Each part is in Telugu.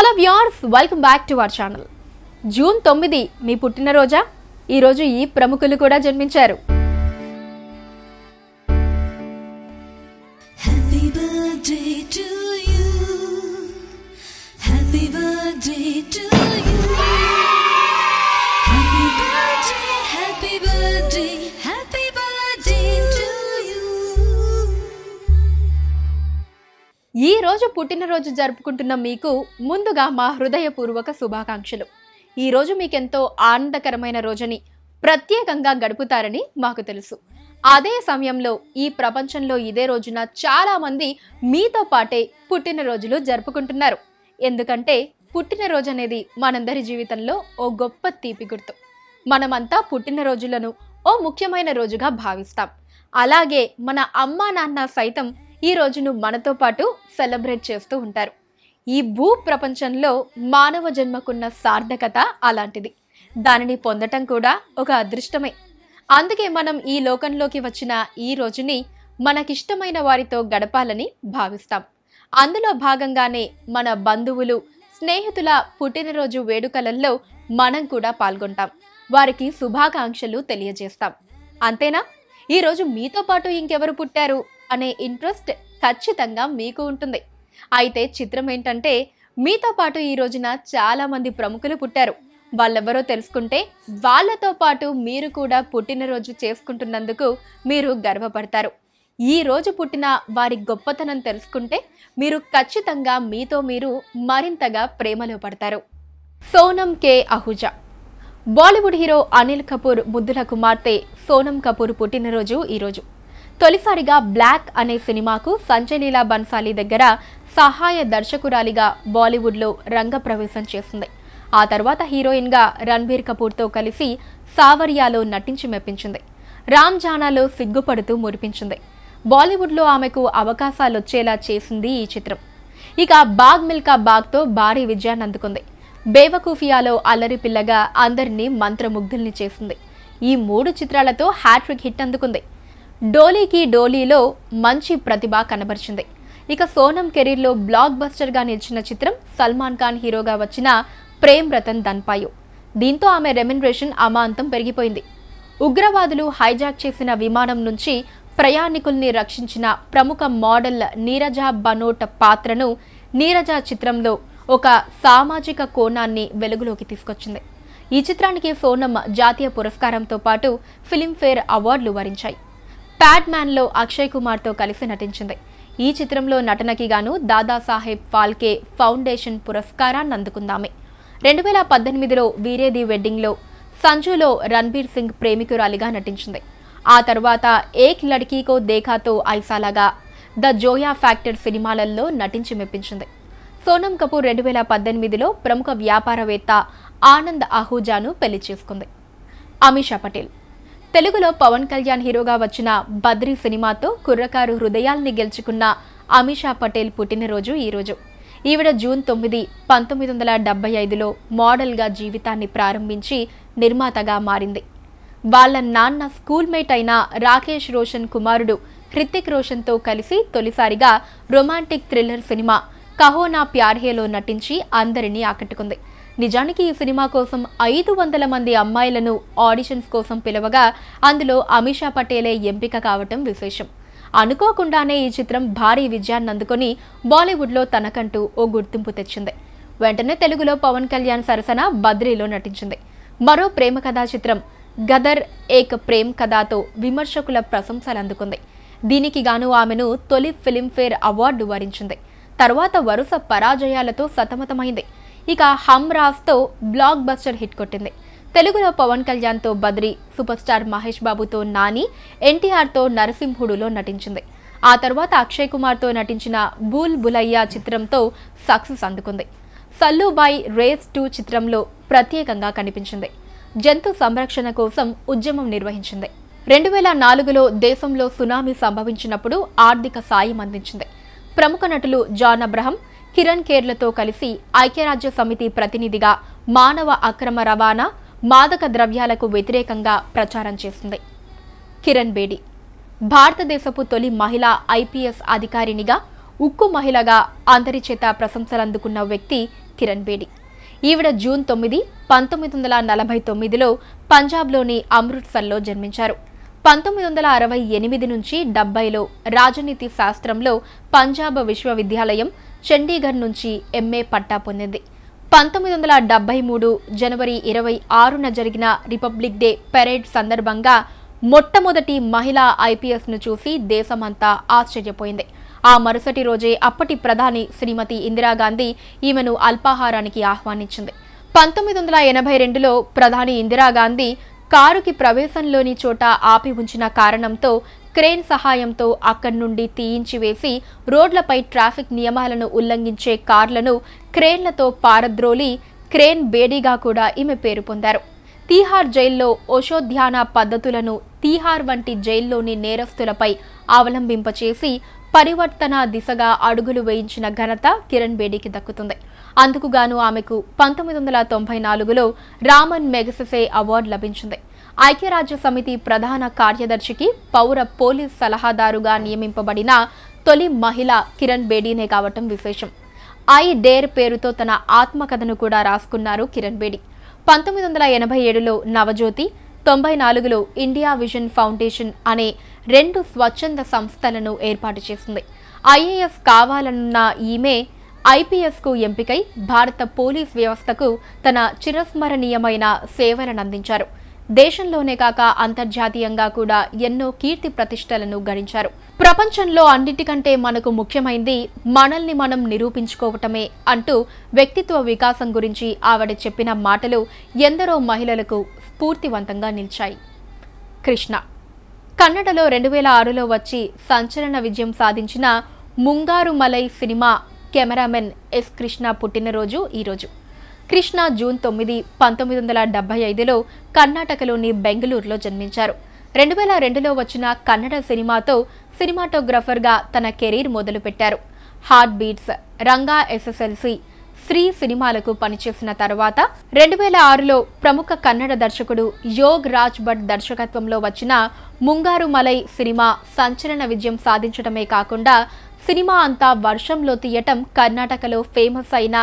hello viewers welcome back to our channel June తొమ్మిది మీ పుట్టినరోజా ఈరోజు ఈ ప్రముఖులు కూడా జన్మించారు Happy birthday, ఈ రోజు పుట్టినరోజు జరుపుకుంటున్న మీకు ముందుగా మా హృదయపూర్వక శుభాకాంక్షలు ఈరోజు మీకెంతో ఆనందకరమైన రోజుని ప్రత్యేకంగా గడుపుతారని మాకు తెలుసు అదే సమయంలో ఈ ప్రపంచంలో ఇదే రోజున చాలామంది మీతో పాటే పుట్టినరోజులు జరుపుకుంటున్నారు ఎందుకంటే పుట్టినరోజు అనేది మనందరి జీవితంలో ఓ గొప్ప తీపి గుర్తు మనమంతా పుట్టినరోజులను ఓ ముఖ్యమైన రోజుగా భావిస్తాం అలాగే మన అమ్మా నాన్న సైతం ఈ రోజును మనతో పాటు సెలబ్రేట్ చేస్తూ ఉంటారు ఈ భూ ప్రపంచంలో మానవ జన్మకున్న సార్థకత అలాంటిది దానిని పొందటం కూడా ఒక అదృష్టమే అందుకే మనం ఈ లోకంలోకి వచ్చిన ఈ రోజుని మనకిష్టమైన వారితో గడపాలని భావిస్తాం అందులో భాగంగానే మన బంధువులు స్నేహితుల పుట్టినరోజు వేడుకలలో మనం కూడా పాల్గొంటాం వారికి శుభాకాంక్షలు తెలియజేస్తాం అంతేనా ఈరోజు మీతో పాటు ఇంకెవరు పుట్టారు అనే ఇంట్రెస్ట్ ఖచ్చితంగా మీకు ఉంటుంది అయితే చిత్రం ఏంటంటే మీతో పాటు ఈ రోజున చాలామంది ప్రముఖులు పుట్టారు వాళ్ళెవరో తెలుసుకుంటే వాళ్ళతో పాటు మీరు కూడా పుట్టినరోజు చేసుకుంటున్నందుకు మీరు గర్వపడతారు ఈ రోజు పుట్టిన వారి గొప్పతనం తెలుసుకుంటే మీరు ఖచ్చితంగా మీతో మీరు మరింతగా ప్రేమలో పడతారు Sonam K Ahuja Bollywood hero Anil Kapoor ముద్దుల కుమార్తె సోనం కపూర్ పుట్టినరోజు ఈరోజు తొలిసారిగా బ్లాక్ అనే సినిమాకు సంజయ్ బన్సాలి దగ్గర సహాయ దర్శకురాలిగా బాలీవుడ్లో రంగప్రవేశం చేసింది ఆ తర్వాత హీరోయిన్గా రణ్బీర్ కపూర్తో కలిసి సావర్యాలో నటించి మెప్పించింది రామ్ జానాలో సిగ్గుపడుతూ మురిపించింది బాలీవుడ్లో ఆమెకు అవకాశాలొచ్చేలా చేసింది ఈ చిత్రం ఇక బాగ్ మిల్కా బాగ్తో భారీ విజయాన్ని అందుకుంది బేవకూఫియాలో అల్లరి పిల్లగా అందరినీ మంత్రముగ్ధుల్ని చేసింది ఈ మూడు చిత్రాలతో హ్యాట్రిక్ హిట్ అందుకుంది డోలీకి డోలీలో మంచి ప్రతిభ కనబరిచింది ఇక సోనం కెరీర్లో బ్లాక్ బస్టర్గా నిలిచిన చిత్రం సల్మాన్ ఖాన్ హీరోగా వచ్చిన ప్రేమ్ రతన్ దన్పాయు దీంతో ఆమె రెమ్యునరేషన్ అమాంతం పెరిగిపోయింది ఉగ్రవాదులు హైజాక్ చేసిన విమానం నుంచి ప్రయాణికుల్ని రక్షించిన ప్రముఖ మోడల్ నీరజ బనోట్ పాత్రను నీరజ చిత్రంలో ఒక సామాజిక కోణాన్ని వెలుగులోకి తీసుకొచ్చింది ఈ చిత్రానికి సోనమ్ జాతీయ పురస్కారంతో పాటు ఫిలింఫేర్ అవార్డులు వరించాయి ప్యాడ్ మ్యాన్లో అక్షయ్ కుమార్తో కలిసి నటించింది ఈ చిత్రంలో నటనకి గాను దాదాసాహెబ్ ఫాల్కే ఫౌండేషన్ పురస్కారాన్ని అందుకుందామే రెండు వేల పద్దెనిమిదిలో వీరేది వెడ్డింగ్లో సంజులో రణబీర్ సింగ్ ప్రేమికురాలిగా నటించింది ఆ తర్వాత ఏక్ లడ్కీకో దేఖాతో ఐసాలాగా ద జోయా ఫ్యాక్టర్ సినిమాలలో నటించి మెప్పించింది సోనం కపూర్ రెండు వేల పద్దెనిమిదిలో ప్రముఖ వ్యాపారవేత్త ఆనంద్ అహూజాను పెళ్లి చేసుకుంది అమిషా పటేల్ తెలుగులో పవన్ కళ్యాణ్ హీరోగా వచ్చిన బద్రి సినిమాతో కుర్రకారు హృదయాల్ని గెలుచుకున్న అమిషా పటేల్ పుట్టినరోజు ఈరోజు ఈవిడ జూన్ తొమ్మిది పంతొమ్మిది వందల డెబ్బై ఐదులో మోడల్గా జీవితాన్ని ప్రారంభించి నిర్మాతగా మారింది వాళ్ళ నాన్న స్కూల్మేట్ అయిన రాకేష్ రోషన్ కుమారుడు హృతిక్ రోషన్తో కలిసి తొలిసారిగా రొమాంటిక్ థ్రిల్లర్ సినిమా కహోనా ప్యార్హేలో నటించి అందరినీ ఆకట్టుకుంది నిజానికి ఈ సినిమా కోసం ఐదు వందల మంది అమ్మాయిలను ఆడిషన్స్ కోసం పిలవగా అందులో అమిషా పటేలే ఎంపిక కావటం విశేషం అనుకోకుండానే ఈ చిత్రం భారీ విజయాన్ని అందుకొని బాలీవుడ్లో తనకంటూ ఓ గుర్తింపు తెచ్చింది వెంటనే తెలుగులో పవన్ కళ్యాణ్ సరసన బద్రీలో నటించింది మరో ప్రేమ కథా చిత్రం గదర్ ఏక్ ప్రేమ్ కథతో విమర్శకుల ప్రశంసలు అందుకుంది దీనికి గాను ఆమెను తొలి ఫిలింఫేర్ అవార్డు వరించింది తర్వాత వరుస పరాజయాలతో సతమతమైంది ఇక హమ్ బ్లాక్ బస్టర్ హిట్ కొట్టింది తెలుగులో పవన్ కళ్యాణ్తో బద్రి సూపర్ స్టార్ మహేష్ బాబుతో నాని ఎన్టీఆర్తో నరసింహుడులో నటించింది ఆ తర్వాత అక్షయ్ కుమార్తో నటించిన బూల్ బులయ్యా చిత్రంతో సక్సెస్ అందుకుంది సల్లుబాయ్ రేస్ టూ చిత్రంలో ప్రత్యేకంగా కనిపించింది జంతు సంరక్షణ కోసం ఉద్యమం నిర్వహించింది రెండు వేల నాలుగులో దేశంలో సునామీ సంభవించినప్పుడు ఆర్థిక సాయం అందించింది ప్రముఖ నటులు జాన్ అబ్రహం కిరణ్ కేర్లతో కలిసి ఐక్యరాజ్య సమితి ప్రతినిధిగా మానవ అక్రమ రవాణా మాదక ద్రవ్యాలకు వ్యతిరేకంగా ప్రచారం చేసింది కిరణ్ బేడి భారతదేశపు తొలి మహిళా ఐపీఎస్ అధికారినిగా ఉక్కు మహిళగా అందరి చేత ప్రశంసలందుకున్న వ్యక్తి కిరణ్ బేడి ఈవిడ జూన్ తొమ్మిది పంతొమ్మిది వందల నలభై తొమ్మిదిలో పంజాబ్లోని అమృత్సర్లో జన్మించారు పంతొమ్మిది వందల అరవై ఎనిమిది నుంచి డెబ్బైలో రాజనీతి శాస్త్రంలో పంజాబ్ విశ్వవిద్యాలయం చండీగఢ్ నుంచి ఎంఏ పట్టా పొందింది పంతొమ్మిది వందల డెబ్బై మూడు జనవరి ఇరవై ఆరున జరిగిన రిపబ్లిక్ డే పెరేడ్ సందర్భంగా మొట్టమొదటి మహిళా ఐపీఎస్ను చూసి దేశమంతా ఆశ్చర్యపోయింది ఆ మరుసటి రోజే అప్పటి ప్రధాని శ్రీమతి ఇందిరాగాంధీ ఈమెను అల్పాహారానికి ఆహ్వానించింది పంతొమ్మిది వందల ఎనభై రెండులో ప్రధాని ఇందిరాగాంధీ కారుకి ప్రవేశంలోని చోట ఆపి ఉంచిన కారణంతో క్రేన్ సహాయంతో అక్కడి నుండి తీయించి వేసి రోడ్లపై ట్రాఫిక్ నియమాలను ఉల్లంఘించే కార్లను క్రేన్లతో పారద్రోలి క్రేన్ బేడీగా కూడా ఈమె పేరు పొందారు తీహార్ జైల్లో ఓషోధ్యాన పద్ధతులను తీహార్ వంటి జైల్లోని నేరస్తులపై అవలంబింపచేసి పరివర్తన దిశగా అడుగులు వేయించిన ఘనత కిరణ్ బేడీకి దక్కుతుంది అందుకుగాను ఆమెకు పంతొమ్మిది వందల తొంభై నాలుగులో రామన్ మెగసెసే అవార్డు లభించింది ఐక్యరాజ్య సమితి ప్రధాన కార్యదర్శికి పౌర పోలీస్ సలహాదారుగా నియమింపబడిన తొలి మహిళ కిరణ్ బేడీనే కావటం విశేషం ఐ డేర్ పేరుతో తన ఆత్మకథను కూడా రాసుకున్నారు కిరణ్ బేడీ పంతొమ్మిది వందల ఎనభై ఏడులో నవజ్యోతి తొంభై నాలుగులో ఇండియా విజన్ ఫౌండేషన్ అనే రెండు స్వచ్ఛంద సంస్థలను ఏర్పాటు చేసింది ఐఏఎస్ కావాలనున్న ఈమె ఐపీఎస్కు ఎంపికై భారత పోలీస్ వ్యవస్థకు తన చిరస్మరణీయమైన సేవలను అందించారు దేశంలోనే కాక అంతర్జాతీయంగా కూడా ఎన్నో కీర్తి ప్రతిష్టలను గడించారు ప్రపంచంలో అన్నిటికంటే మనకు ముఖ్యమైంది మనల్ని మనం నిరూపించుకోవటమే అంటూ వ్యక్తిత్వ వికాసం గురించి ఆవిడ చెప్పిన మాటలు ఎందరో మహిళలకు స్ఫూర్తివంతంగా నిలిచాయి కృష్ణ కన్నడలో రెండు వేల ఆరులో వచ్చి సంచలన విజయం సాధించిన Mungaru Male cinema cameraman S Krishna పుట్టినరోజు ఈరోజు కృష్ణ జూన్ తొమ్మిది పంతొమ్మిది వందల డెబ్బై ఐదులో కర్ణాటకలోని బెంగళూరులో జన్మించారు రెండు వేల రెండులో వచ్చిన కన్నడ సినిమాతో సినిమాటోగ్రఫర్గా తన కెరీర్ మొదలుపెట్టారు heart beats Ranga SSLC free సినిమాలకు పనిచేసిన తర్వాత రెండు వేల ఆరులో ప్రముఖ కన్నడ దర్శకుడు యోగ్ రాజ్ భట్ దర్శకత్వంలో వచ్చిన ముంగారు మలై సినిమా సంచలన విజయం సాధించడమే కాకుండా సినిమా అంతా వర్షంలో తీయటం కర్ణాటకలో ఫేమస్ అయిన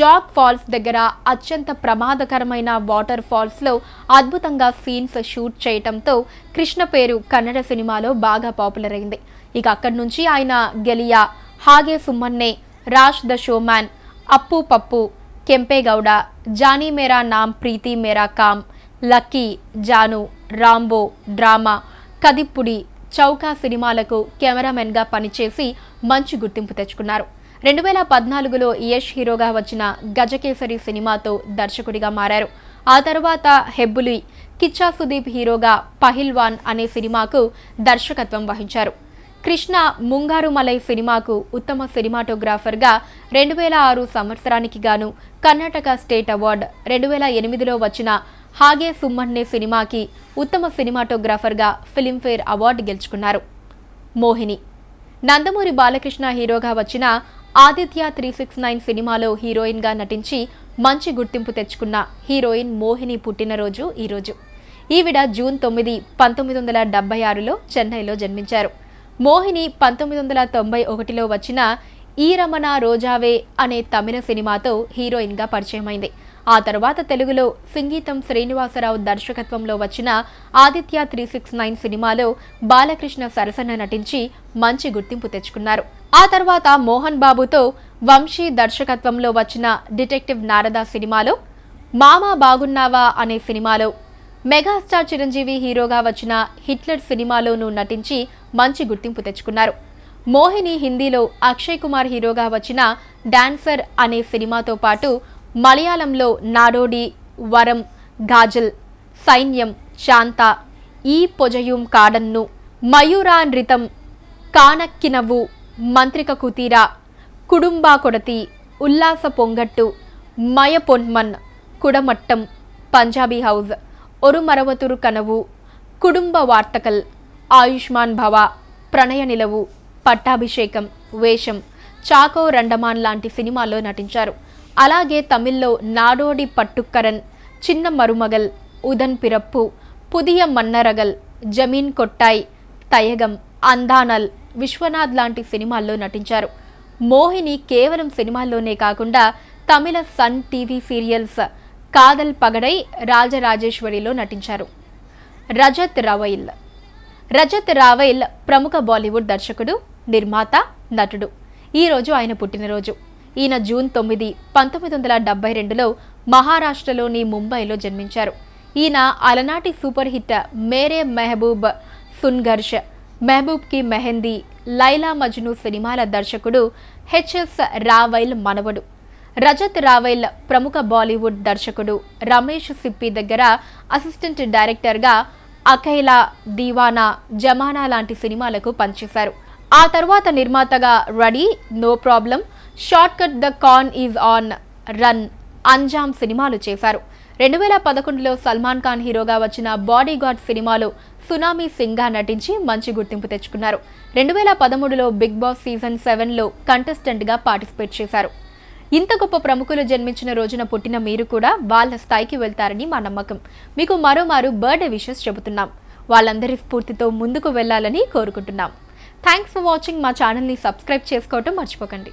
జాగ్ ఫాల్స్ దగ్గర అత్యంత ప్రమాదకరమైన వాటర్ ఫాల్స్లో అద్భుతంగా సీన్స్ షూట్ చేయటంతో కృష్ణ పేరు కన్నడ సినిమాలో బాగా పాపులర్ అయింది ఇక అక్కడి నుంచి ఆయన Geleya Haage Summane Raj the showman Appu Pappu Kempegowda Johnny Mera Naam Preethi Mera Kaam lucky Jaanu Rambo drama Kaddipudi Chowka సినిమాలకు కెమెరామెన్గా పనిచేసి మంచి గుర్తింపు తెచ్చుకున్నారు రెండు వేల పద్నాలుగులో యష్ హీరోగా వచ్చిన గజకేసరి సినిమాతో దర్శకుడిగా మారారు ఆ తర్వాత హెబ్బులి కిచ్చా సుదీప్ హీరోగా పహిల్వాన్ అనే సినిమాకు దర్శకత్వం వహించారు కృష్ణ ముంగారుమలై సినిమాకు ఉత్తమ సినిమాటోగ్రాఫర్గా రెండు వేల ఆరు సంవత్సరానికి గాను కర్ణాటక స్టేట్ అవార్డు రెండు వేల ఎనిమిదిలో వచ్చిన హాగే సుమ్మన్నే సినిమాకి ఉత్తమ సినిమాటోగ్రాఫర్గా ఫిలింఫేర్ అవార్డు గెలుచుకున్నారు మోహిని నందమూరి బాలకృష్ణ హీరోగా వచ్చిన ఆదిత్య త్రీ సిక్స్ నైన్ సినిమాలో హీరోయిన్గా నటించి మంచి గుర్తింపు తెచ్చుకున్న హీరోయిన్ మోహిని పుట్టినరోజు ఈరోజు ఈవిడ జూన్ తొమ్మిది పంతొమ్మిది వందల డెబ్బై ఆరులో చెన్నైలో జన్మించారు మోహిని పంతొమ్మిది వందల తొంభై ఒకటిలో వచ్చిన ఈ రమణ రోజావే అనే తమిళ సినిమాతో హీరోయిన్గా పరిచయమైంది ఆ తర్వాత తెలుగులో సంగీతం శ్రీనివాసరావు దర్శకత్వంలో వచ్చిన ఆదిత్య త్రీ సిక్స్ నైన్ సినిమాలో బాలకృష్ణ సరసన నటించి మంచి గుర్తింపు తెచ్చుకున్నారు ఆ తర్వాత మోహన్ బాబుతో వంశీ దర్శకత్వంలో వచ్చిన డిటెక్టివ్ నారదా సినిమాలో మామ బాగున్నావా అనే సినిమాలో మెగాస్టార్ చిరంజీవి హీరోగా వచ్చిన హిట్లర్ సినిమాలోనూ నటించి మంచి గుర్తింపు తెచ్చుకున్నారు మోహిని హిందీలో అక్షయ్ కుమార్ హీరోగా వచ్చిన డాన్సర్ అనే సినిమాతో పాటు మలయాళంలో నాడోడి వరం గాజల్ సైన్యం శాంత ఈ పొజయూం కాడన్ను మయూరా నృతం కానక్కినవ్వు మంత్రిక కుతీరా కుడుంబా కొడతి ఉల్లాస పొంగట్టు మయ పొన్మన్ కుడమట్టం పంజాబీ హౌజ్ ஒரு மரவத்துரு கனவு குடும்ப வார்த்தைகள் ஆயுஷ்மான் பவா ప్రణయ నిలవు పట్టాభిషేకం వేషం చాకో రండమాన్ లాంటి సినిమాల్లో నటించారు అలాగే తమిళ్లో నాడోడి పట్టుక్కరన్ చిన్న మరుమగల్ ఉదన్ పిరప్పు పుదియ మన్నరగల్ జమీన్ కొట్టాయ్ తయగం అందానల్ విశ్వనాథ్ లాంటి సినిమాల్లో నటించారు మోహిని కేవలం సినిమాల్లోనే కాకుండా Tamil Sun TV serials Kadhal Pagadai రాజరాజేశ్వరిలో నటించారు రజత్ రావైల్ రజత్ రావైల్ ప్రముఖ బాలీవుడ్ దర్శకుడు నిర్మాత నటుడు ఈరోజు ఆయన పుట్టినరోజు ఈయన జూన్ తొమ్మిది పంతొమ్మిది వందల డెబ్బై రెండులో మహారాష్ట్రలోని ముంబైలో జన్మించారు ఈయన అలనాటి సూపర్ హిట్ మేరే మెహబూబ్ సున్ఘర్ష్ మెహబూబ్ కి మెహందీ లైలా మజ్ను సినిమాల దర్శకుడు హెచ్ఎస్ రావైల్ మనవడు రజత్ రావెల్ ప్రముఖ బాలీవుడ్ దర్శకుడు రమేష్ సిప్పి దగ్గర అసిస్టెంట్ డైరెక్టర్గా అఖైలా దీవానా జమానా లాంటి సినిమాలకు పనిచేశారు ఆ తర్వాత నిర్మాతగా ready no problem shortcut the con is on run Anjaam సినిమాలు చేశారు రెండు వేల పదకొండులో సల్మాన్ ఖాన్ హీరోగా వచ్చిన బాడీగార్డ్ సినిమాలో సునామీ సింగ్గా నటించి మంచి గుర్తింపు తెచ్చుకున్నారు రెండు వేల పదమూడులో బిగ్ బాస్ సీజన్ సెవెన్లో కంటెస్టెంట్గా పార్టిసిపేట్ చేశారు ఇంత గొప్ప ప్రముఖులు జన్మించిన రోజున పుట్టిన మీరు కూడా వాళ్ళ స్థాయికి వెళ్తారని మా నమ్మకం మీకు మరోమారు బర్త్డే విషెస్ చెబుతున్నాం వాళ్ళందరి స్ఫూర్తితో ముందుకు వెళ్ళాలని కోరుకుంటున్నాం థ్యాంక్స్ ఫర్ వాచింగ్ మా ఛానల్ని సబ్స్క్రైబ్ చేసుకోవటం మర్చిపోకండి